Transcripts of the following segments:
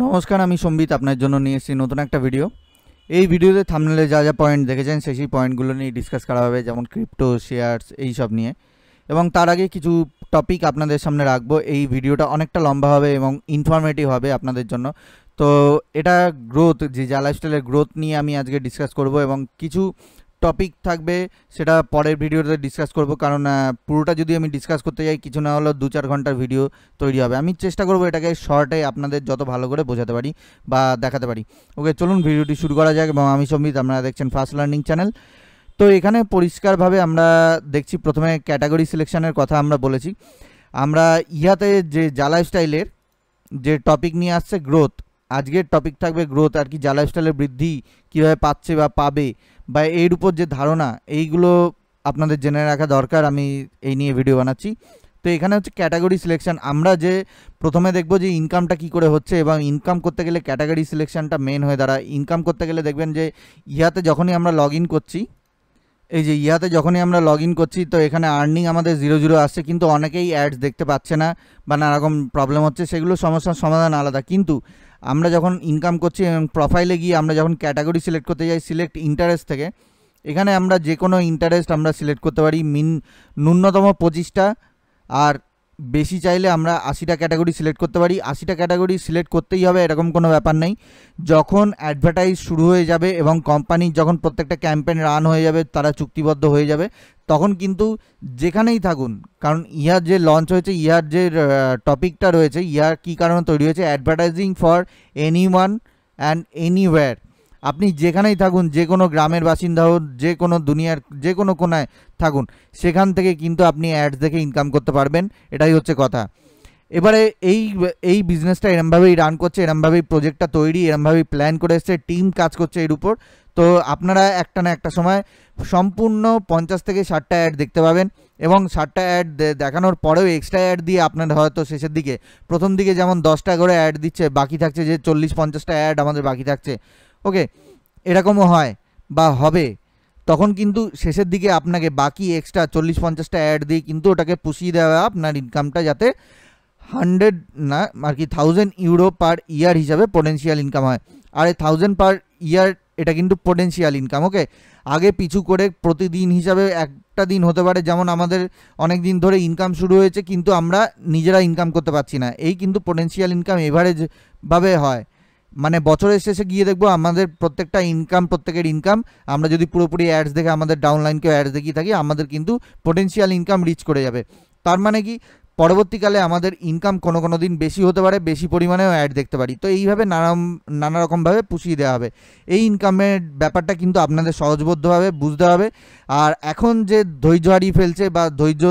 নমস্কার আমি সম্বিত আপনার জন্য নিয়ে এসেছি নতুন একটা ভিডিও এই ভিডিওতে থামনেলে যা যা পয়েন্ট দেখেছেন সেই সেই পয়েন্টগুলো নিয়ে ডিসকাস করা হবে যেমন ক্রিপ্টো শেয়ারস এই সব নিয়ে এবং তার আগে কিছু টপিক আপনাদের সামনে রাখবো এই ভিডিওটা অনেকটা লম্বা হবে এবং ইনফরমেটিভ হবে আপনাদের জন্য তো এটা গ্রোথ যে যা লাইফস্টাইলের গ্রোথ নিয়ে আমি আজকে ডিসকাস করব এবং কিছু টপিক থাকবে সেটা পরের ভিডিওতে ডিসকাস করব কারণ পুরোটা যদি আমি ডিসকাস করতে যাই কিছু না হলেও দু চার ঘন্টার ভিডিও তৈরি হবে আমি চেষ্টা করব এটাকে শর্টে আপনাদের যত ভালো করে বোঝাতে পারি বা দেখাতে পারি ওকে চলুন ভিডিওটি শুরু করা যাক এবং আমি সম্বিত আপনারা দেখছেন ফার্স্ট লার্নিং চ্যানেল তো এখানে পরিষ্কারভাবে আমরা দেখছি প্রথমে ক্যাটাগরি সিলেকশনের কথা আমরা বলেছি আমরা ইহাতে যে জালা স্টাইলের যে টপিক নিয়ে আসছে গ্রোথ আজকের টপিক থাকবে গ্রোথ আর কি জালা স্টাইলের বৃদ্ধি কীভাবে পাচ্ছে বা পাবে বা এর উপর যে ধারণা এইগুলো আপনাদের জেনে রাখা দরকার আমি এই নিয়ে ভিডিও বানাচ্ছি তো এখানে হচ্ছে ক্যাটাগরি সিলেকশন আমরা যে প্রথমে দেখব যে ইনকামটা কি করে হচ্ছে এবং ইনকাম করতে গেলে ক্যাটাগরি সিলেকশনটা মেন হয়ে দাঁড়ায় ইনকাম করতে গেলে দেখবেন যে ইহাতে যখনই আমরা লগ করছি এই যে ইয়াতে যখনই আমরা লগ করছি তো এখানে আর্নিং আমাদের জিরো জিরো আসছে কিন্তু অনেকেই অ্যাডস দেখতে পাচ্ছে না বা নানারকম প্রবলেম হচ্ছে সেগুলো সমস্যার সমাধান আলাদা কিন্তু আমরা যখন ইনকাম করছি এবং প্রোফাইলে গিয়ে আমরা যখন ক্যাটাগরি সিলেক্ট করতে যাই সিলেক্ট ইন্টারেস্ট থেকে এখানে আমরা যে কোনো ইন্টারেস্ট আমরা সিলেক্ট করতে পারি মিন ন্যূনতম পঁচিশটা আর বেশি চাইলে আমরা আশিটা ক্যাটাগরি সিলেক্ট করতে পারি আশিটা ক্যাটাগরি সিলেক্ট করতেই হবে এরকম কোনো ব্যাপার নেই যখন অ্যাডভার্টাইজ শুরু হয়ে যাবে এবং কোম্পানির যখন প্রত্যেকটা ক্যাম্পেন রান হয়ে যাবে তারা চুক্তিবদ্ধ হয়ে যাবে তখন কিন্তু যেখানেই থাকুন কারণ ইহার যে লঞ্চ হয়েছে ইহার যে টপিকটা রয়েছে ইহার কী কারণে তৈরি হয়েছে advertising for anyone and anywhere আপনি যেখানেই থাকুন যে কোনো গ্রামের বাসিন্দা হোক যে কোনো দুনিয়ার যে কোনো কোনায় থাকুন সেখান থেকে কিন্তু আপনি অ্যাডস দেখে ইনকাম করতে পারবেন এটাই হচ্ছে কথা এবারে এই এই বিজনেসটা এরমভাবেই রান করছে এরমভাবেই প্রজেক্টটা তৈরি এরমভাবেই প্ল্যান করে এসছে টিম কাজ করছে এর উপর তো আপনারা একটা না একটা সময় সম্পূর্ণ পঞ্চাশ থেকে ষাটটা অ্যাড দেখতে পাবেন এবং ষাটটা অ্যাড দেখানোর পরেও এক্সট্রা অ্যাড দিয়ে আপনার হয়তো শেষের দিকে প্রথম দিকে যেমন দশটা করে অ্যাড দিচ্ছে বাকি থাকছে যে চল্লিশ পঞ্চাশটা অ্যাড আমাদের বাকি থাকছে ওকে এরকমও হয় বা হবে তখন কিন্তু শেষের দিকে আপনাকে বাকি এক্সট্রা চল্লিশ পঞ্চাশটা অ্যাড দিয়ে কিন্তু ওটাকে পুষিয়ে দেওয়া আপনার ইনকামটা যাতে হান্ড্রেড না আর কি থাউজেন্ড ইউরো পার ইয়ার হিসাবে পোটেন্সিয়াল ইনকাম হয় আর এই থাউজেন্ড পার ইয়ার এটা কিন্তু পোটেন্সিয়াল ইনকাম ওকে আগে পিছু করে প্রতিদিন হিসাবে একটা দিন হতে পারে যেমন আমাদের অনেক দিন ধরে ইনকাম শুরু হয়েছে কিন্তু আমরা নিজেরা ইনকাম করতে পারছি না এই কিন্তু পোটেন্সিয়াল ইনকাম এভারেজভাবে হয় মানে বছরের শেষে গিয়ে দেখবো আমাদের প্রত্যেকটা ইনকাম প্রত্যেকের ইনকাম আমরা যদি পুরোপুরি অ্যাডস দেখে আমাদের ডাউনলাইনকেও অ্যাডস দেখিয়ে থাকি আমাদের কিন্তু পোটেন্সিয়াল ইনকাম রিচ করে যাবে তার মানে কি পরবর্তীকালে আমাদের ইনকাম কোনো কোনো দিন বেশি হতে পারে বেশি পরিমাণেও অ্যাড দেখতে পারি তো এইভাবে নানা নানা রকমভাবে পুষিয়ে দেওয়া হবে এই ইনকামের ব্যাপারটা কিন্তু আপনাদের সহজবদ্ধভাবে বুঝতে হবে আর এখন যে ধৈর্য হারিয়ে ফেলছে বা ধৈর্য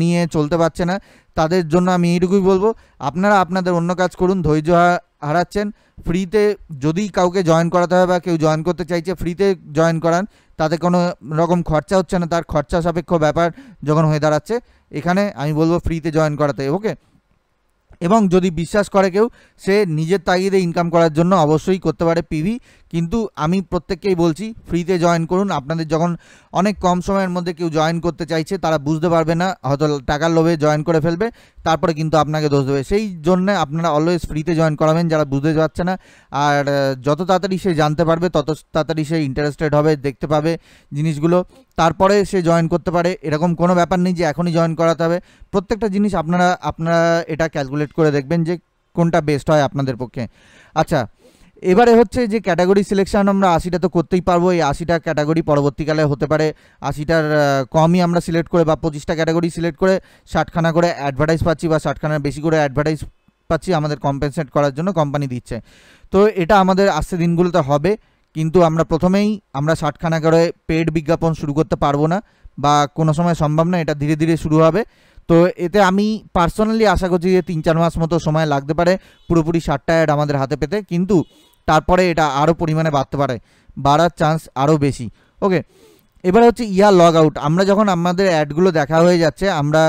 নিয়ে চলতে পারছে না তাদের জন্য আমি এইটুকুই বলবো আপনারা আপনাদের অন্য কাজ করুন ধৈর্য হারাচ্ছেন ফ্রিতে যদি কাউকে জয়েন করাতে হয় বা কেউ জয়েন করতে চাইছে ফ্রিতে জয়েন করান তাতে কোনো রকম খরচা হচ্ছে না তার খরচা সাপেক্ষ ব্যাপার যখন হয়ে দাঁড়াচ্ছে এখানে আমি বলবো ফ্রিতে জয়েন করাতে ওকে এবং যদি বিশ্বাস করে কেউ সে নিজের তাগিদে ইনকাম করার জন্য অবশ্যই করতে পারে পিভি কিন্তু আমি প্রত্যেককেই বলছি ফ্রিতে জয়েন করুন আপনাদের যখন অনেক কম সময়ের মধ্যে কেউ জয়েন করতে চাইছে তারা বুঝতে পারবে না হয়তো টাকার লোভে জয়েন করে ফেলবে তারপরে কিন্তু আপনাকে দোষ দেবে সেই জন্য আপনারা অলওয়েজ ফ্রিতে জয়েন করাবেন যারা বুঝতে পারছে না আর যত তাড়াতাড়ি সে জানতে পারবে তত তাড়াতাড়ি সে ইন্টারেস্টেড হবে দেখতে পাবে জিনিসগুলো তারপরে সে জয়েন করতে পারে এরকম কোনো ব্যাপার নেই যে এখনই জয়েন করাতে হবে প্রত্যেকটা জিনিস আপনারা আপনারা এটা ক্যালকুলেট করে দেখবেন যে কোনটা বেস্ট হয় আপনাদের পক্ষে আচ্ছা এবারে হচ্ছে যে ক্যাটাগরি সিলেকশন আমরা আশিটা তো করতেই পারবো এই আশিটা ক্যাটাগরি পরবর্তীকালে হতে পারে আশিটার কমই আমরা সিলেক্ট করে বা পঁচিশটা ক্যাটাগরি সিলেক্ট করে ষাটখানা করে অ্যাডভার্টাইজ পাচ্ছি বা ষাটখানা বেশি করে অ্যাডভার্টাইজ পাচ্ছি আমাদের কম্পেনসেট করার জন্য কোম্পানি দিচ্ছে তো এটা আমাদের আসছে দিনগুলোতে হবে কিন্তু আমরা প্রথমেই আমরা ষাটখানা করে পেড বিজ্ঞাপন শুরু করতে পারবো না বা কোনো সময় সম্ভব না এটা ধীরে ধীরে শুরু হবে তো এতে আমি পার্সোনালি আশা করছি যে তিন চার মাস মতো সময় লাগতে পারে পুরোপুরি ষাটটা অ্যাড আমাদের হাতে পেতে কিন্তু তারপরে এটা আরও পরিমাণে বাড়তে পারে বাড়ার চান্স আরও বেশি ওকে এবারে হচ্ছে ইয়া লগ আউট আমরা যখন আমাদের অ্যাডগুলো দেখা হয়ে যাচ্ছে আমরা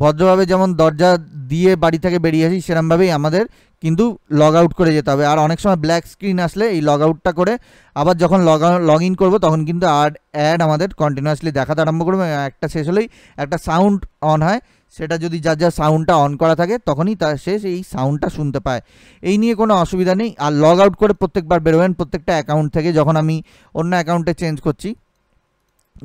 ভদ্রভাবে যেমন দরজা দিয়ে বাড়ি থেকে বেরিয়ে আসি সেরমভাবেই আমাদের কিন্তু লগ আউট করে যেতে হবে আর অনেক সময় ব্ল্যাক স্ক্রিন আসলে এই লগ আউটটা করে আবার যখন লগ লগ ইন করবো তখন কিন্তু অ্যাড অ্যাড আমাদের কন্টিনিউয়াসলি দেখাতে আরম্ভ করবে একটা শেষ হলেই একটা সাউন্ড অন হয় সেটা যদি যা যা সাউন্ডটা অন করা থাকে তখনই তার সে এই সাউন্ডটা শুনতে পায় এই নিয়ে কোনো অসুবিধা নেই আর লগ আউট করে প্রত্যেকবার বেরোবেন প্রত্যেকটা অ্যাকাউন্ট থেকে যখন আমি অন্য অ্যাকাউন্টে চেঞ্জ করছি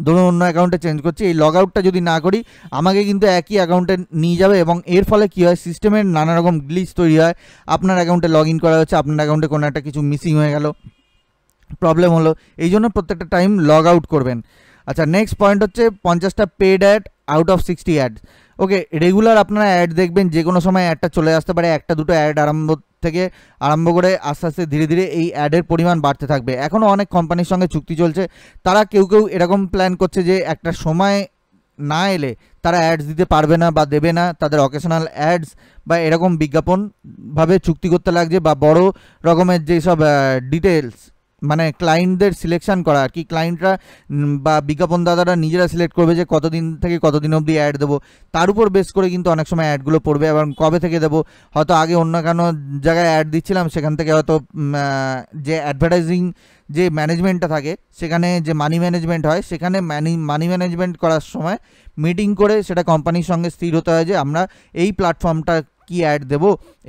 ধরুন অন্য অ্যাকাউন্টে চেঞ্জ করছি এই লগ আউটটা যদি না করি আমাকে কিন্তু একই অ্যাকাউন্টে নিয়ে যাবে এবং এর ফলে কী হয় সিস্টেমের নানা রকম গ্লিচ তৈরি হয় আপনার অ্যাকাউন্টে লগ ইন করা হচ্ছে আপনার অ্যাকাউন্টে কোনো একটা কিছু মিসিং হয়ে গেল প্রবলেম হলো এই জন্য প্রত্যেকটা টাইম লগ আউট করবেন আচ্ছা নেক্সট পয়েন্ট হচ্ছে পঞ্চাশটা paid ad out of sixty ad okay regular আপনারা অ্যাড দেখবেন যে কোনো সময় অ্যাডটা চলে আসতে পারে একটা দুটো অ্যাড আরম্ভ থেকে আরম্ভ করে আস্তে আস্তে ধীরে ধীরে এই অ্যাডের পরিমাণ বাড়তে থাকবে এখনও অনেক কোম্পানির সঙ্গে চুক্তি চলছে তারা কেউ কেউ এরকম প্ল্যান করছে যে একটা সময় না এলে তারা অ্যাডস দিতে পারবে না বা দেবে না তাদের অকেশনাল অ্যাডস বা এরকম বিজ্ঞাপনভাবে চুক্তি করতে লাগছে বা বড় রকমের যেসব ডিটেলস মানে ক্লায়েন্টদের সিলেকশন করা আর কি ক্লায়েন্টরা বা বিজ্ঞাপনদাতারা নিজেরা সিলেক্ট করবে যে কতদিন থেকে কতদিন অবধি অ্যাড দেবো তার উপর বেস করে কিন্তু অনেক সময় অ্যাডগুলো পড়বে এবং কবে থেকে দেবো হয়তো আগে অন্য কোনো জায়গায় অ্যাড দিচ্ছিলাম সেখান থেকে হয়তো যে অ্যাডভার্টাইজিং যে ম্যানেজমেন্টটা থাকে সেখানে যে মানি ম্যানেজমেন্ট হয় সেখানে মানি মানি ম্যানেজমেন্ট করার সময় মিটিং করে সেটা কোম্পানির সঙ্গে স্থির হতে হয় যে আমরা এই প্ল্যাটফর্মটা কি অ্যাড দেব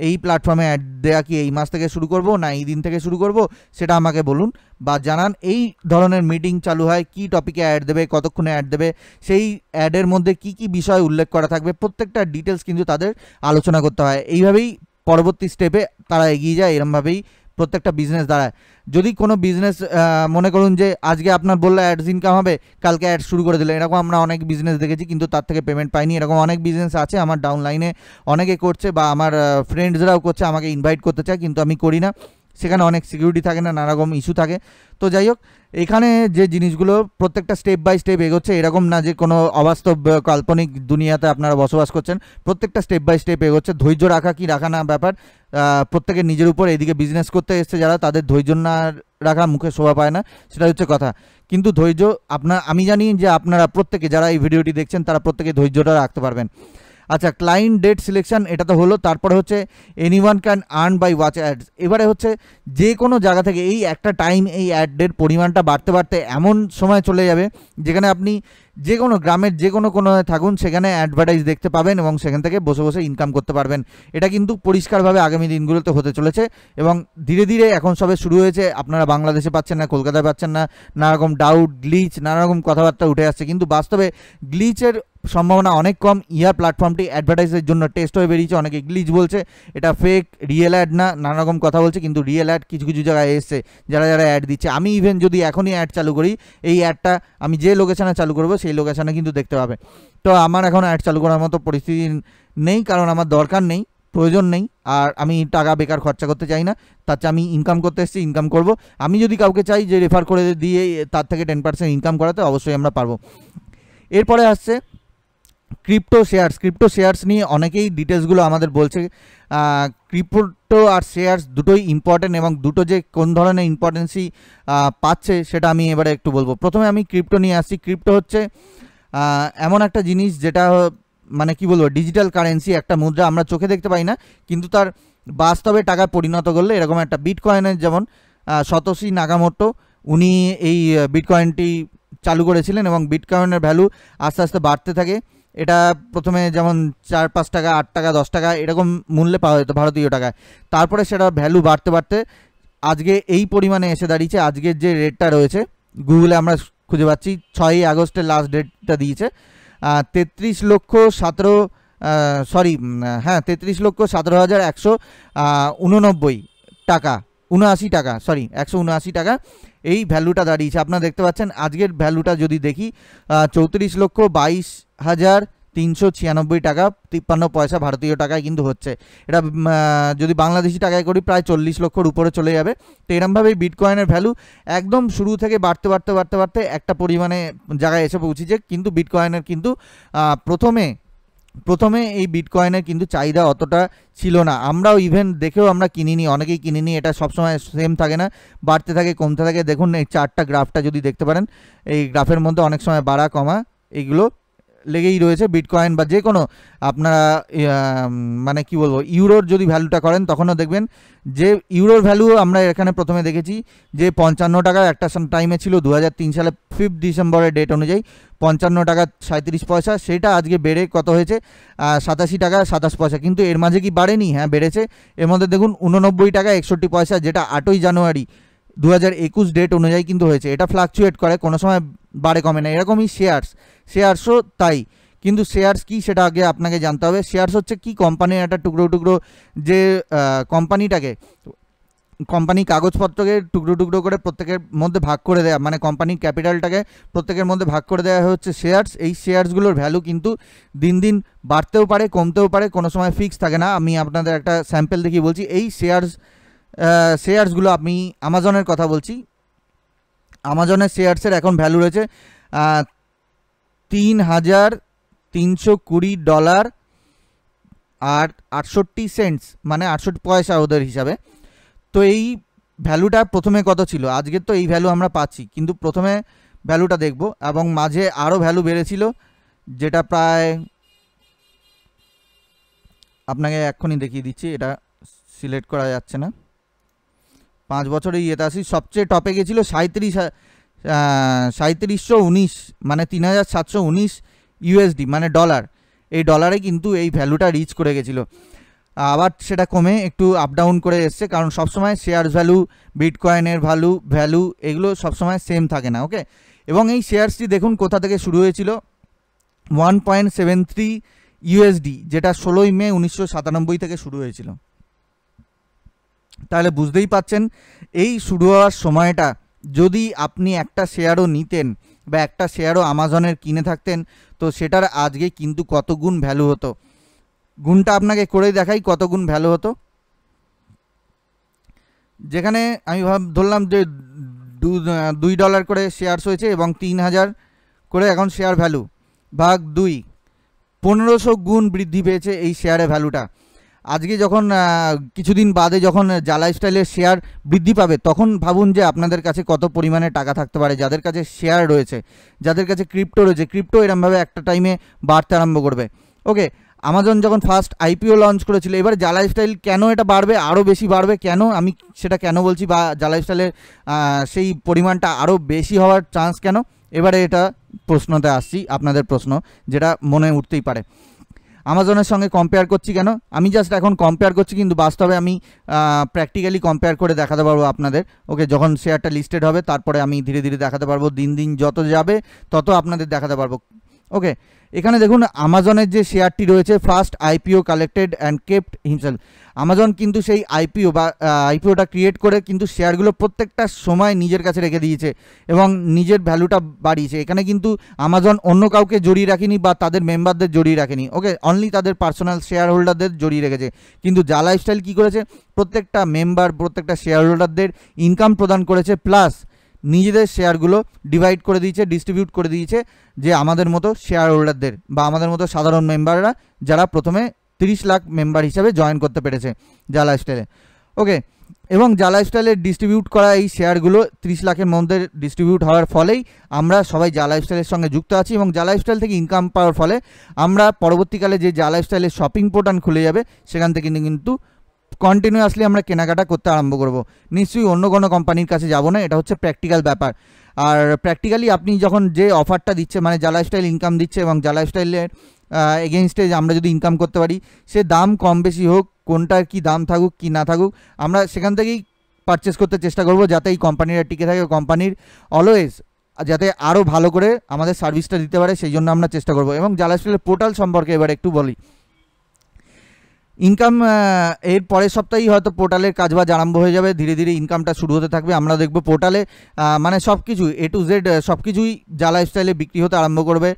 এই প্ল্যাটফর্মে অ্যাড দেওয়া কি এই মাস থেকে শুরু করব না এই দিন থেকে শুরু করব সেটা আমাকে বলুন বা জানান এই ধরনের মিটিং চালু হয় কি টপিকে অ্যাড দেবে কতক্ষণে অ্যাড দেবে সেই অ্যাডের মধ্যে কি কি বিষয় উল্লেখ করা থাকবে প্রত্যেকটা ডিটেলস কিন্তু তাদের আলোচনা করতে হয় এইভাবেই পরবর্তী স্টেপে তারা এগিয়ে যায় এরমভাবেই প্রত্যেকটা বিজনেস দাঁড়ায় যদি কোনো বিজনেস মনে করুন যে আজকে আপনার বললে অ্যাডস ইনকাম হবে কালকে অ্যাড শুরু করে দিলে এরকম আমরা অনেক বিজনেস দেখেছি কিন্তু তার থেকে পেমেন্ট পাইনি এরকম অনেক বিজনেস আছে আমার ডাউনলাইনে অনেকে করছে বা আমার ফ্রেন্ডসরাও করছে আমাকে ইনভাইট করতে চায় কিন্তু আমি করি না সেখানে অনেক সিকিউরিটি থাকে না নানারকম ইস্যু থাকে তো যাই হোক এখানে যে জিনিসগুলো প্রত্যেকটা স্টেপ বাই স্টেপ এগোচ্ছে এরকম না যে কোনো অবাস্তব কাল্পনিক দুনিয়াতে আপনারা বসবাস করছেন প্রত্যেকটা স্টেপ বাই স্টেপ এগোচ্ছে ধৈর্য রাখা কি রাখা না ব্যাপার প্রত্যেকের নিজের উপর এদিকে বিজনেস করতে এসছে যারা তাদের ধৈর্য না রাখা মুখে শোভা পায় না সেটা হচ্ছে কথা কিন্তু ধৈর্য আপনার আমি জানি যে আপনারা প্রত্যেকে যারা এই ভিডিওটি দেখছেন তারা প্রত্যেকে ধৈর্যটা রাখতে পারবেন আচ্ছা ক্লায়েন্ট ডেট সিলেকশন এটা তো হলো তারপরে হচ্ছে anyone can earn by watch ads এবারে হচ্ছে যে কোনো জায়গা থেকে এই একটা টাইম এই অ্যাড ডেট পরিমাণটা বাড়তে বাড়তে এমন সময় চলে যাবে যেখানে আপনি যে কোনো গ্রামের যে কোনো কোনো থাকুন সেখানে অ্যাডভার্টাইজ দেখতে পাবেন এবং সেখান থেকে বসে বসে ইনকাম করতে পারবেন এটা কিন্তু পরিষ্কারভাবে আগামী দিনগুলোতে হতে চলেছে এবং ধীরে ধীরে এখন সবে শুরু হয়েছে আপনারা বাংলাদেশে পাচ্ছেন না কলকাতায় পাচ্ছেন না নানারকম ডাউট গ্লিচ নানারকম কথাবার্তা উঠে আসছে কিন্তু বাস্তবে গ্লিচের সম্ভাবনা অনেক কম ইয়ার প্ল্যাটফর্মটি অ্যাডভার্টাইজের জন্য টেস্ট হয়ে বেরিয়েছে অনেকে গ্লিচ বলছে এটা ফেক রিয়েল অ্যাড না নানারকম কথা বলছে কিন্তু রিয়েল অ্যাড কিছু কিছু জায়গায় এসছে যারা যারা অ্যাড দিচ্ছে আমি ইভেন যদি এখনই অ্যাড চালু করি এই অ্যাডটা আমি যে লোকেশানে চালু করবো সেই লোকেশানে কিন্তু দেখতে পাবে তো আমার এখন অ্যাড চালু করার মতো পরিস্থিতি নেই কারণ আমার দরকার নেই প্রয়োজন নেই আর আমি টাকা বেকার খরচা করতে চাই না তার চেয়ে আমি ইনকাম করতে এসেছি ইনকাম করব আমি যদি কাউকে চাই যে রেফার করে দিয়ে তার থেকে টেন পার্সেন্ট ইনকাম করাতে অবশ্যই আমরা পারবো এরপরে আসছে ক্রিপ্টো শেয়ার্স ক্রিপ্টো শেয়ার্স নিয়ে অনেকেই ডিটেলসগুলো আমাদের বলছে ক্রিপ্টো আর শেয়ার্স দুটোই ইম্পর্টেন্ট এবং দুটো যে কোন ধরনের ইম্পর্টেন্সি পাচ্ছে সেটা আমি এবারে একটু বলবো প্রথমে আমি ক্রিপ্টো নিয়ে আসছি ক্রিপ্টো হচ্ছে এমন একটা জিনিস যেটা মানে কি বলবো ডিজিটাল কারেন্সি একটা মুদ্রা আমরা চোখে দেখতে পাই না কিন্তু তার বাস্তবে টাকা পরিণত করলে এরকম একটা বিটকয়েনের যেমন সতসি নাগামোটো উনি এই বিটকয়েনটি চালু করেছিলেন এবং বিটকয়েনের ভ্যালু আস্তে আস্তে বাড়তে থাকে এটা প্রথমে যেমন চার পাঁচ টাকা আট টাকা দশ টাকা এরকম মূল্যে পাওয়া যেত ভারতীয় টাকায় তারপরে সেটা ভ্যালু বাড়তে বাড়তে আজকে এই পরিমাণে এসে দাঁড়িয়েছে আজকের যে রেটটা রয়েছে গুগলে আমরা খুঁজে পাচ্ছি ছয়ই আগস্টের লাস্ট ডেটটা দিয়েছে তেত্রিশ লক্ষ সতেরো সরি হ্যাঁ তেত্রিশ লক্ষ সতেরো হাজার একশো উননব্বই টাকা উনআশি টাকা সরি একশো উনআশি টাকা এই ভ্যালুটা দাঁড়িয়েছে আপনারা দেখতে পাচ্ছেন আজকের ভ্যালুটা যদি দেখি চৌত্রিশ লক্ষ বাইশ হাজার তিনশো ছিয়ানব্বই টাকা তিপ্পান্ন পয়সা ভারতীয় টাকায় কিন্তু হচ্ছে এটা যদি বাংলাদেশি টাকায় করি প্রায় চল্লিশ লক্ষর উপরে চলে যাবে তো এরমভাবেই বিটকয়েনের ভ্যালু একদম শুরু থেকে বাড়তে বাড়তে বাড়তে বাড়তে একটা পরিমাণে জায়গায় এসে পৌঁছেছে কিন্তু বিটকয়েনের কিন্তু প্রথমে প্রথমে এই বিটকয়েনের কিন্তু চাহিদা অতটা ছিল না আমরাও ইভেন দেখেও আমরা কিনিনি অনেকেই কিনিনি এটা সবসময় সেম থাকে না বাড়তে থাকে কমতে থাকে দেখুন এই চারটা গ্রাফটা যদি দেখতে পারেন এই গ্রাফের মধ্যে অনেক সময় বাড়া কমা এগুলো লেগেই রয়েছে বিটকয়েন বা যে কোনো আপনারা মানে কি বলবো ইউরোর যদি ভ্যালুটা করেন তখনও দেখবেন যে ইউরোর ভ্যালু আমরা এখানে প্রথমে দেখেছি যে পঞ্চান্ন টাকা একটা টাইমে ছিল দু সালে ফিফথ ডিসেম্বরের ডেট অনুযায়ী পঞ্চান্ন টাকা সাঁত্রিশ পয়সা সেটা আজকে বেড়ে কত হয়েছে সাতাশি টাকা সাতাশ পয়সা কিন্তু এর মাঝে কি বাড়েনি হ্যাঁ বেড়েছে এর মধ্যে দেখুন উননব্বই টাকা একষট্টি পয়সা যেটা আটই জানুয়ারি দু ডেট অনুযায়ী কিন্তু হয়েছে এটা ফ্লাকচুয়েট করে কোনো সময় বাড়ে কমে না এরকমই শেয়ার্স শেয়ার্সও তাই কিন্তু শেয়ার্স কি সেটা আগে আপনাকে জানতে হবে শেয়ার্স হচ্ছে কি কোম্পানির একটা টুকরো টুকরো যে কোম্পানিটাকে কোম্পানি কাগজপত্রকে টুকরো টুকরো করে প্রত্যেকের মধ্যে ভাগ করে দেওয়া মানে কোম্পানির ক্যাপিটালটাকে প্রত্যেকের মধ্যে ভাগ করে দেওয়া হচ্ছে শেয়ার্স এই শেয়ার্সগুলোর ভ্যালু কিন্তু দিন দিন বাড়তেও পারে কমতেও পারে কোনো সময় ফিক্স থাকে না আমি আপনাদের একটা স্যাম্পেল দেখিয়ে বলছি এই শেয়ার্স শেয়ার্সগুলো আমি আমাজনের কথা বলছি আমাজনের শেয়ারসের এখন ভ্যালু রয়েছে তিন হাজার তিনশো কুড়ি ডলার আর আটষট্টি সেন্টস মানে আটষট্টি পয়সা ওদের হিসাবে তো এই ভ্যালুটা প্রথমে কত ছিল আজকের তো এই ভ্যালু আমরা পাচ্ছি কিন্তু প্রথমে ভ্যালুটা দেখব এবং মাঝে আরও ভ্যালু বেড়েছিল যেটা প্রায় আপনাকে এক্ষুনি দেখিয়ে দিচ্ছি এটা সিলেক্ট করা যাচ্ছে না পাঁচ বছরে ইয়েতাশি সবচেয়ে টপে গেছিলো সাঁত্রিশ সাঁত্রিশশো উনিশ মানে তিন হাজার সাতশো উনিশ ইউএসডি মানে ডলার এই ডলারে কিন্তু এই ভ্যালুটা রিচ করে গেছিলো আবার সেটা কমে একটু আপ ডাউন করে এসছে কারণ সবসময় শেয়ারস ভ্যালু বিটকয়েনের ভ্যালু ভ্যালু এগুলো সবসময় সেম থাকে না ওকে এবং এই শেয়ারসটি দেখুন কোথা থেকে শুরু হয়েছিল one point seven three USD যেটা ষোলোই মে উনিশশো সাতানব্বই থেকে শুরু হয়েছিল তাহলে বুঝতেই পাচ্ছেন এই শুরু হওয়ার সময়টা যদি আপনি একটা শেয়ারও নিতেন বা একটা শেয়ারও আমাজনের কিনে থাকতেন তো সেটার আজকে কিন্তু কত গুণ ভ্যালু হতো গুণটা আপনাকে করে দেখাই কত গুণ ভ্যালু হতো যেখানে আমি ভাব ধরলাম যে দুই ডলার করে শেয়ারস হয়েছে এবং তিন হাজার করে এখন শেয়ার ভ্যালু ভাগ দুই পনেরোশো গুণ বৃদ্ধি পেয়েছে এই শেয়ারের ভ্যালুটা আজকে যখন কিছুদিন বাদে যখন জালা স্টাইলের শেয়ার বৃদ্ধি পাবে তখন ভাবুন যে আপনাদের কাছে কত পরিমাণে টাকা থাকতে পারে যাদের কাছে শেয়ার রয়েছে যাদের কাছে ক্রিপ্টো রয়েছে ক্রিপ্টো এরমভাবে একটা টাইমে বাড়তে আরম্ভ করবে ওকে আমাজন যখন ফার্স্ট আইপিও লঞ্চ করেছিল এবার জালা স্টাইল কেন এটা বাড়বে আরও বেশি বাড়বে কেন আমি সেটা কেন বলছি বা জালা স্টাইলের সেই পরিমাণটা আরও বেশি হওয়ার চান্স কেন এবারে এটা প্রশ্নতে আসছি আপনাদের প্রশ্ন যেটা মনে উঠতেই পারে আমাজনের সঙ্গে কম্পেয়ার করছি কেন আমি জাস্ট এখন কম্পেয়ার করছি কিন্তু বাস্তবে আমি প্র্যাকটিক্যালি কম্পেয়ার করে দেখাতে পারবো আপনাদের ওকে যখন শেয়ারটা লিস্টেড হবে তারপরে আমি ধীরে ধীরে দেখাতে পারবো দিন দিন যত যাবে তত আপনাদের দেখাতে পারবো ওকে এখানে দেখুন আমাজনের যে শেয়ারটি রয়েছে first IPO collected and kept himself Amazon কিন্তু সেই আইপিও বা আইপিওটা ক্রিয়েট করে কিন্তু শেয়ারগুলো প্রত্যেকটা সময় নিজের কাছে রেখে দিয়েছে এবং নিজের ভ্যালুটা বাড়িয়েছে এখানে কিন্তু আমাজন অন্য কাউকে জড়িয়ে রাখেনি বা তাদের মেম্বারদের জড়িয়ে রাখেনি ওকে অনলি তাদের পার্সোনাল শেয়ার হোল্ডারদের জড়িয়ে রেখেছে কিন্তু যা লাইফস্টাইল কী করেছে প্রত্যেকটা মেম্বার প্রত্যেকটা শেয়ার হোল্ডারদের ইনকাম প্রদান করেছে প্লাস নিজেদের শেয়ারগুলো ডিভাইড করে দিয়েছে ডিস্ট্রিবিউট করে দিয়েছে যে আমাদের মতো শেয়ার হোল্ডারদের বা আমাদের মতো সাধারণ মেম্বাররা যারা প্রথমে তিরিশ লাখ মেম্বার হিসাবে জয়েন করতে পেরেছে যা স্টাইলে ওকে এবং যা স্টাইলের ডিস্ট্রিবিউট করা এই শেয়ারগুলো তিরিশ লাখের মধ্যে ডিস্ট্রিবিউট হওয়ার ফলেই আমরা সবাই যা স্টাইলের সঙ্গে যুক্ত আছি এবং যা স্টাইল থেকে ইনকাম পাওয়ার ফলে আমরা পরবর্তীকালে যে যা স্টাইলের শপিং পোর্টাল খুলে যাবে সেখান থেকে কিন্তু কন্টিনিউয়াসলি আমরা কেনাকাটা করতে আরম্ভ করব নিশ্চয়ই অন্য কোনো কোম্পানির কাছে যাব না এটা হচ্ছে প্র্যাকটিক্যাল ব্যাপার আর প্র্যাকটিক্যালি আপনি যখন যে অফারটা দিচ্ছে মানে যা স্টাইল ইনকাম দিচ্ছে এবং যা স্টাইলের এগেনস্টে আমরা যদি ইনকাম করতে পারি সে দাম কম বেশি হোক কোনটার কি দাম থাকুক কি না থাকুক আমরা সেখান থেকেই পারচেস করতে চেষ্টা করব যাতে এই কোম্পানিরা টিকে থাকে কোম্পানির অলওয়েজ যাতে আরও ভালো করে আমাদের সার্ভিসটা দিতে পারে সেই জন্য আমরা চেষ্টা করব এবং জালাস্টিলের পোর্টাল সম্পর্কে এবার একটু বলি ইনকাম এর পরের সপ্তাহেই হয়তো পোর্টালের কাজবাজ আরম্ভ হয়ে যাবে ধীরে ধীরে ইনকামটা শুরু হতে থাকবে আমরা দেখব পোর্টালে মানে সব কিছু এ টু জেড সব কিছুই যা লাইফস্টাইলে বিক্রি হতে আরম্ভ করবে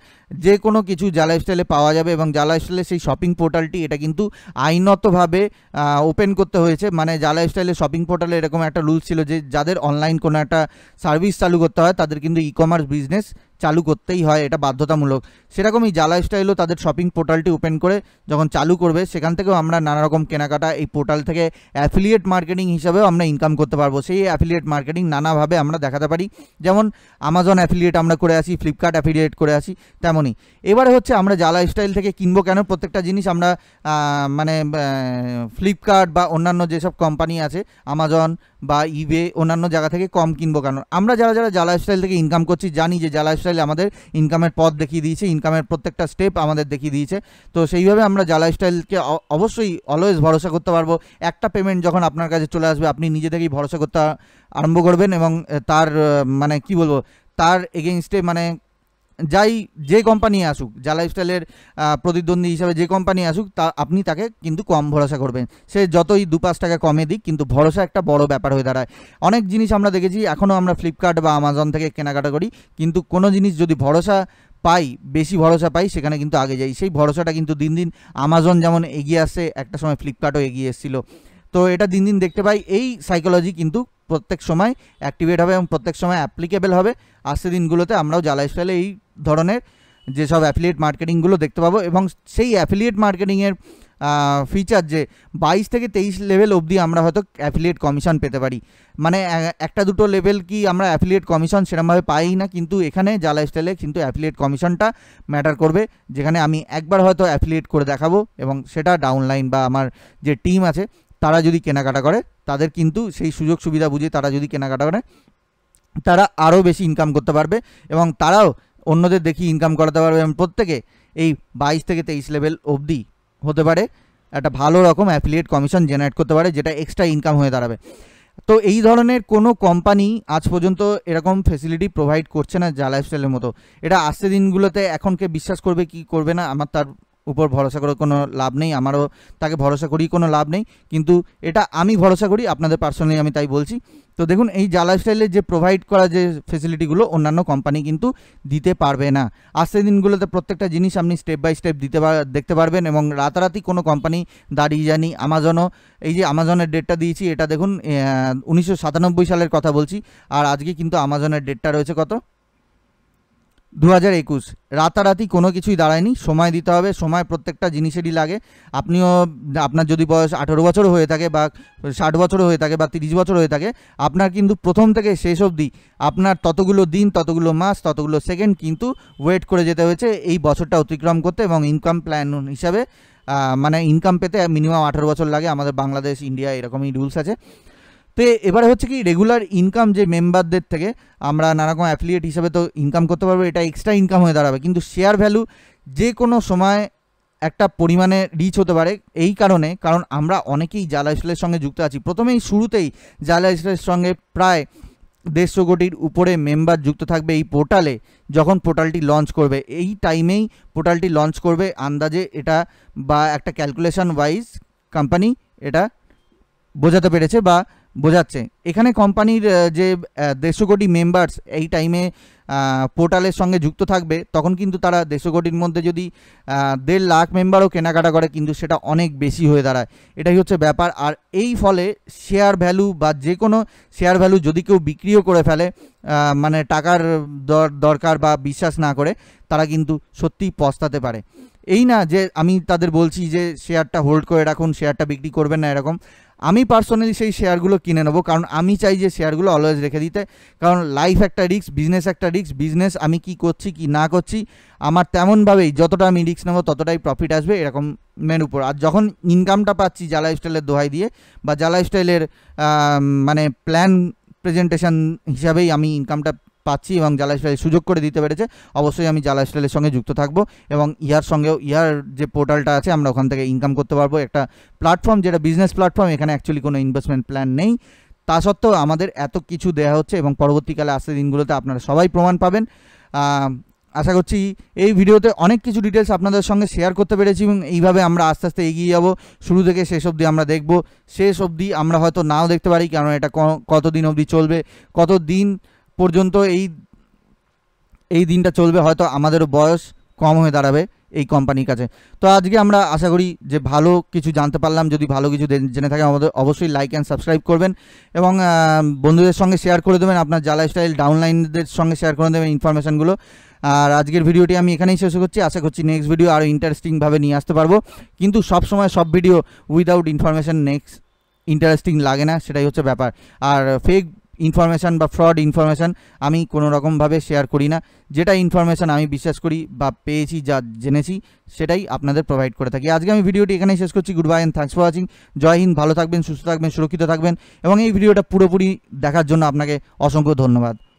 যে কোনো কিছু যা লাইফস্টাইলে পাওয়া যাবে এবং যা লাইফস্টাইলে সেই শপিং পোর্টালটি এটা কিন্তু আইনতভাবে ওপেন করতে হয়েছে মানে যা লাইফস্টাইলে শপিং পোর্টালে এরকম একটা রুলস ছিল যে যাদের অনলাইন কোনো একটা সার্ভিস চালু করতে হয় তাদের কিন্তু ই কমার্স বিজনেস চালু করতেই হয় এটা বাধ্যতামূলক সেরকমই জালা স্টাইলও তাদের শপিং পোর্টালটি ওপেন করে যখন চালু করবে সেখান থেকেও আমরা নানা রকম কেনাকাটা এই পোর্টাল থেকে অ্যাফিলিয়েট মার্কেটিং হিসাবেও আমরা ইনকাম করতে পারবো সেই অ্যাফিলিয়েট মার্কেটিং নানাভাবে আমরা দেখাতে পারি যেমন আমাজন অ্যাফিলিয়েট আমরা করে আসি ফ্লিপকার্ট অ্যাফিলিয়েট করে আসি তেমনই এবারে হচ্ছে আমরা জালা স্টাইল থেকে কিনবো কেন প্রত্যেকটা জিনিস আমরা মানে ফ্লিপকার্ট বা অন্যান্য যেসব কোম্পানি আছে আমাজন বা ইবে অন্যান্য জায়গা থেকে কম কিনবো কেন আমরা যারা যারা জ্বালা স্টাইল থেকে ইনকাম করছি জানি যে জ্বালা স্টাইল আমাদের ইনকামের পথ দেখিয়ে দিয়েছে ইনকামের প্রত্যেকটা স্টেপ আমাদের দেখিয়ে দিয়েছে তো সেইভাবে আমরা জ্বালা স্টাইলকে অবশ্যই অলওয়েজ ভরসা করতে পারবো একটা পেমেন্ট যখন আপনার কাছে চলে আসবে আপনি নিজে থেকেই ভরসা করতে আরম্ভ করবেন এবং তার মানে কি বলবো তার এগেনস্টে মানে যাই যে কোম্পানি আসুক যা লাইফস্টাইলের প্রতিদ্বন্দ্বী হিসাবে যে কোম্পানি আসুক তা আপনি তাকে কিন্তু কম ভরসা করবেন সে যতই দু পাঁচ টাকা কমে দিক কিন্তু ভরসা একটা বড় ব্যাপার হয়ে দাঁড়ায় অনেক জিনিস আমরা দেখেছি এখনও আমরা ফ্লিপকার্ট বা আমাজন থেকে কেনাকাটা করি কিন্তু কোনো জিনিস যদি ভরসা পাই বেশি ভরসা পাই সেখানে কিন্তু আগে যাই সেই ভরসাটা কিন্তু দিন দিন আমাজন যেমন এগিয়ে আসে একটা সময় ফ্লিপকার্টও এগিয়ে এসেছিলো তো এটা দিন দিন দেখতে পাই এই সাইকোলজি কিন্তু প্রত্যেক সময় অ্যাক্টিভেট হবে এবং প্রত্যেক সময় অ্যাপ্লিকেবল হবে আসছে দিনগুলোতে আমরাও জ্বালা স্টাইলে এই ধরনের যেসব অ্যাফিলিয়েট মার্কেটিংগুলো দেখতে পাবো এবং সেই অ্যাফিলিয়েট মার্কেটিংয়ের ফিচার যে বাইশ থেকে তেইশ লেভেল অবধি আমরা হয়তো অ্যাফিলিয়েট কমিশন পেতে পারি মানে একটা দুটো লেভেল কি আমরা অ্যাফিলিয়েট কমিশন সেরকমভাবে পাই না কিন্তু এখানে জালা স্টাইলে কিন্তু অ্যাফিলিয়েট কমিশনটা ম্যাটার করবে যেখানে আমি একবার হয়তো অ্যাফিলিয়েট করে দেখাবো এবং সেটা ডাউনলাইন বা আমার যে টিম আছে তারা যদি কেনাকাটা করে তাদের কিন্তু সেই সুযোগ সুবিধা বুঝে তারা যদি কেনাকাটা করে তারা আরও বেশি ইনকাম করতে পারবে এবং তারাও অন্যদের দেখি ইনকাম করাতে পারবে এবং প্রত্যেকে এই বাইশ থেকে তেইশ লেভেল অবধি হতে পারে একটা ভালো রকম অ্যাফিলিয়েট কমিশন জেনারেট করতে পারে যেটা এক্সট্রা ইনকাম হয়ে দাঁড়াবে তো এই ধরনের কোনো কোম্পানি আজ পর্যন্ত এরকম ফেসিলিটি প্রোভাইড করছে না যা লাইফস্টাইলের মতো এটা আসছে দিনগুলোতে এখনকে বিশ্বাস করবে কি করবে না আমার তার উপর ভরসা করে কোনো লাভ নেই আমারও তাকে ভরসা করি কোনো লাভ নেই কিন্তু এটা আমি ভরসা করি আপনাদের পার্সোনালি আমি তাই বলছি তো দেখুন এই যা লাইফস্টাইলে যে প্রোভাইড করা যে ফেসিলিটিগুলো অন্যান্য কোম্পানি কিন্তু দিতে পারবে না আসতে দিনগুলোতে প্রত্যেকটা জিনিস আপনি স্টেপ বাই স্টেপ দিতে দেখতে পারবেন এবং রাতারাতি কোনো কোম্পানি দাঁড়িয়ে জানি আমাজনও এই যে আমাজনের ডেটটা দিয়েছি এটা দেখুন উনিশশো সালের কথা বলছি আর আজকে কিন্তু আমাজনের ডেটটা রয়েছে কত দু হাজার একুশ রাতারাতি কোনো কিছুই দাঁড়ায়নি সময় দিতে হবে সময় প্রত্যেকটা জিনিসেরই লাগে আপনিও আপনার যদি বয়স আঠেরো বছর হয়ে থাকে বা ষাট বছর হয়ে থাকে বা তিরিশ বছর হয়ে থাকে আপনার কিন্তু প্রথম থেকে শেষ অবধি আপনার ততগুলো দিন ততগুলো মাস ততগুলো সেকেন্ড কিন্তু ওয়েট করে যেতে হয়েছে এই বছরটা অতিক্রম করতে এবং ইনকাম প্ল্যান হিসাবে মানে ইনকাম পেতে মিনিমাম আঠেরো বছর লাগে আমাদের বাংলাদেশ ইন্ডিয়া এরকমই রুলস আছে তো এবারে হচ্ছে কি রেগুলার ইনকাম যে মেম্বারদের থেকে আমরা নানারকম অ্যাফিলিয়েট হিসাবে তো ইনকাম করতে পারবো এটা এক্সট্রা ইনকাম হয়ে দাঁড়াবে কিন্তু শেয়ার ভ্যালু যে কোনো সময় একটা পরিমাণে রিচ হতে পারে এই কারণে কারণ আমরা অনেকেই জালা ইসলের সঙ্গে যুক্ত আছি প্রথমেই শুরুতেই জালা ইসলের সঙ্গে প্রায় দেড়শো কোটির উপরে মেম্বার যুক্ত থাকবে এই পোর্টালে যখন পোর্টালটি লঞ্চ করবে এই টাইমেই পোর্টালটি লঞ্চ করবে আন্দাজে এটা বা একটা ক্যালকুলেশন ওয়াইজ কোম্পানি এটা বোঝাতে পেরেছে বা বোঝাচ্ছে এখানে কোম্পানির যে দেড়শো কোটি মেম্বার্স এই টাইমে পোর্টালের সঙ্গে যুক্ত থাকবে তখন কিন্তু তারা দেড়শো কোটির মধ্যে যদি দেড় লাখ মেম্বারও কেনাকাটা করে কিন্তু সেটা অনেক বেশি হয়ে দাঁড়ায় এটাই হচ্ছে ব্যাপার আর এই ফলে শেয়ার ভ্যালু বা যে কোনো শেয়ার ভ্যালু যদি কেউ বিক্রিও করে ফেলে মানে টাকার দরকার বা বিশ্বাস না করে তারা কিন্তু সত্যি পস্তাতে পারে এই না যে আমি তাদের বলছি যে শেয়ারটা হোল্ড করে রাখুন শেয়ারটা বিক্রি করবেন না এরকম আমি পার্সোনালি সেই শেয়ারগুলো কিনে নেবো কারণ আমি চাই যে শেয়ারগুলো অলওয়েজ রেখে দিতে কারণ লাইফ একটা রিক্স বিজনেস একটা রিক্স বিজনেস আমি কি করছি কি না করছি আমার তেমনভাবেই যতটা আমি রিক্স নেবো ততটাই প্রফিট আসবে এরকম মেন উপর আর যখন ইনকামটা পাচ্ছি যা লাইফস্টাইলের দোহাই দিয়ে বা যা লাইফস্টাইলের মানে প্ল্যান প্রেজেন্টেশন হিসাবেই আমি ইনকামটা পাচ্ছি এবং জালাল স্টাইলের সুযোগ করে দিতে পেরেছে অবশ্যই আমি জালাল স্টাইলের সঙ্গে যুক্ত থাকব এবং ইয়ার সঙ্গেও ইয়ার যে পোর্টালটা আছে আমরা ওখান থেকে ইনকাম করতে পারবো একটা প্ল্যাটফর্ম যেটা বিজনেস প্ল্যাটফর্ম এখানে অ্যাকচুয়ালি কোনো ইনভেস্টমেন্ট প্ল্যান নেই তা সত্ত্বেও আমাদের এত কিছু দেয়া হচ্ছে এবং পরবর্তীকালে আসতে দিনগুলোতে আপনারা সবাই প্রমাণ পাবেন আশা করছি এই ভিডিওতে অনেক কিছু ডিটেলস আপনাদের সঙ্গে শেয়ার করতে পেরেছি এবং এইভাবে আমরা আস্তে আস্তে এগিয়ে যাব শুরু থেকে শেষ অবধি আমরা দেখব শেষ অবধি আমরা হয়তো নাও দেখতে পারি কারণ এটা কতদিন অবধি চলবে কত দিন পর্যন্ত এই এই দিনটা চলবে হয়তো আমাদের বয়স কম হয়ে দাঁড়াবে এই কোম্পানির কাছে তো আজকে আমরা আশা করি যে ভালো কিছু জানতে পারলাম যদি ভালো কিছু জেনে থাকে আমাদের অবশ্যই লাইক অ্যান্ড সাবস্ক্রাইব করবেন এবং বন্ধুদের সঙ্গে শেয়ার করে দেবেন আপনার জালা স্টাইল ডাউনলাইনদের সঙ্গে শেয়ার করে দেবেন ইনফরমেশানগুলো আর আজকের ভিডিওটি আমি এখানেই শেষ করছি আশা করছি নেক্সট ভিডিও আরও ইন্টারেস্টিংভাবে নিয়ে আসতে পারবো কিন্তু সব সময় সব video without information next interesting লাগে না সেটাই হচ্ছে ব্যাপার আর ফেক ইনফরমেশান বা ফ্রড ইনফরমেশান আমি কোনো রকমভাবে শেয়ার করি না যেটা ইনফরমেশান আমি বিশ্বাস করি বা পেয়েছি যা জেনেছি সেটাই আপনাদের প্রোভাইড করে থাকি আজকে আমি ভিডিওটি এখানেই শেষ করছি goodbye and thanks for watching জয় হিন্দ ভালো থাকবেন সুস্থ থাকবেন সুরক্ষিত থাকবেন এবং এই ভিডিওটা পুরোপুরি দেখার জন্য আপনাকে অসংখ্য ধন্যবাদ